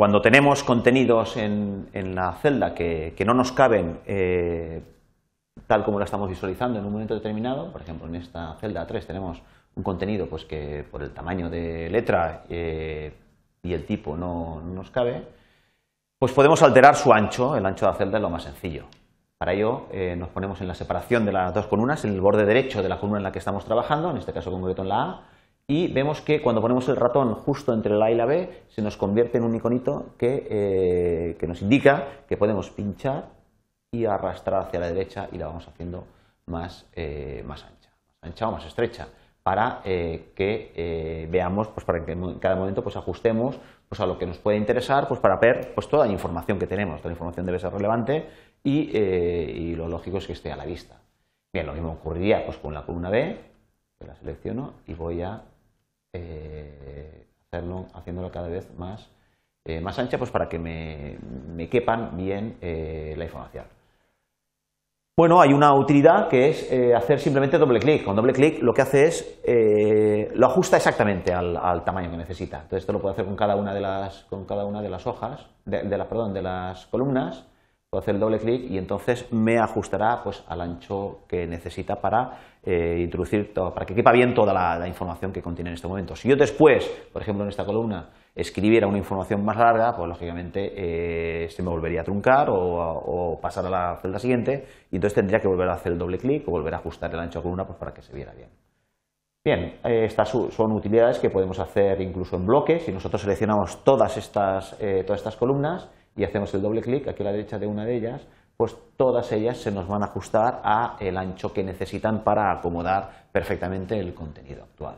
Cuando tenemos contenidos en, la celda que, no nos caben eh, tal como la estamos visualizando en un momento determinado, por ejemplo en esta celda 3 tenemos un contenido pues que por el tamaño de letra eh, y el tipo no, nos cabe, pues podemos alterar su ancho, el ancho de la celda es lo más sencillo. Para ello eh, nos ponemos en la separación de las dos columnas, en el borde derecho de la columna en la que estamos trabajando, en este caso concreto en la A, y vemos que cuando ponemos el ratón justo entre la A y la B se nos convierte en un iconito que, eh, que nos indica que podemos pinchar y arrastrar hacia la derecha y la vamos haciendo más, eh, ancha, más ancha o más estrecha para eh, que veamos, pues para que en cada momento pues ajustemos pues a lo que nos puede interesar, pues para ver pues toda la información que tenemos, toda la información debe ser relevante y, lo lógico es que esté a la vista. Bien, lo mismo ocurriría pues con la columna B, la selecciono y voy a eh, haciéndolo cada vez más, eh, más ancha pues para que me, quepan bien eh, la información. Bueno, hay una utilidad que es hacer simplemente doble clic. Con doble clic lo que hace es lo ajusta exactamente al, tamaño que necesita. Entonces esto lo puedo hacer con cada una de las con cada una de las hojas, de, perdón, de las columnas Puedo hacer el doble clic y entonces me ajustará pues, al ancho que necesita para eh, introducir para que quepa bien toda la, información que contiene en este momento. Si yo después, por ejemplo, en esta columna escribiera una información más larga, pues lógicamente eh, se me volvería a truncar o, pasar a la celda siguiente y entonces tendría que volver a hacer el doble clic o volver a ajustar el ancho de columna pues, para que se viera bien. Bien, eh, estas son utilidades que podemos hacer incluso en bloques. Si nosotros seleccionamos todas estas, eh, todas estas columnas, y hacemos el doble clic aquí a la derecha de una de ellas, pues todas ellas se nos van a ajustar a el ancho que necesitan para acomodar perfectamente el contenido actual.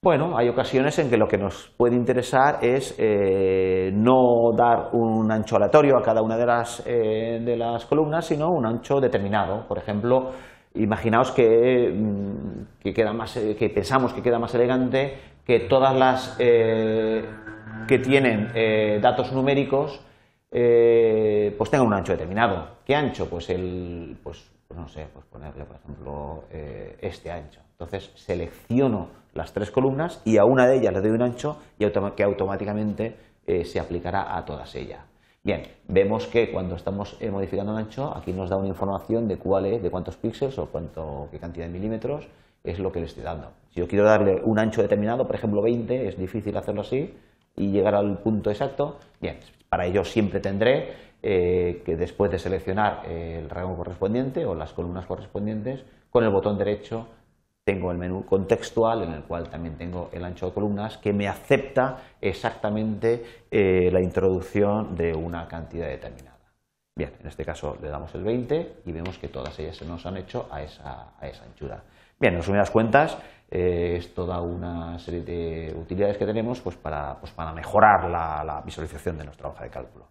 Bueno, hay ocasiones en que lo que nos puede interesar es eh, no dar un ancho aleatorio a cada una de las, eh, de las, columnas, sino un ancho determinado. Por ejemplo, imaginaos que, mm, que, queda más, eh, que pensamos que queda más elegante que todas las que tienen eh, datos numéricos, eh, pues tengan un ancho determinado. ¿Qué ancho? Pues el, pues, pues no sé, pues ponerle, por ejemplo, eh, este ancho. Entonces selecciono las tres columnas y a una de ellas le doy un ancho y que automáticamente se aplicará a todas ellas. Bien, vemos que cuando estamos modificando un ancho, aquí nos da una información de cuál de cuántos píxeles o cuánto, qué cantidad de milímetros es lo que le estoy dando. Si yo quiero darle un ancho determinado, por ejemplo 20, es difícil hacerlo así, y llegar al punto exacto, bien, para ello siempre tendré eh, que después de seleccionar el rango correspondiente o las columnas correspondientes, con el botón derecho tengo el menú contextual en el cual también tengo el ancho de columnas que me acepta exactamente eh, la introducción de una cantidad determinada. Bien, en este caso le damos el 20 y vemos que todas ellas se nos han hecho a esa, a esa anchura. Bien, en resumidas cuentas, eh, es toda una serie de utilidades que tenemos pues para, pues, para mejorar la visualización de nuestra hoja de cálculo.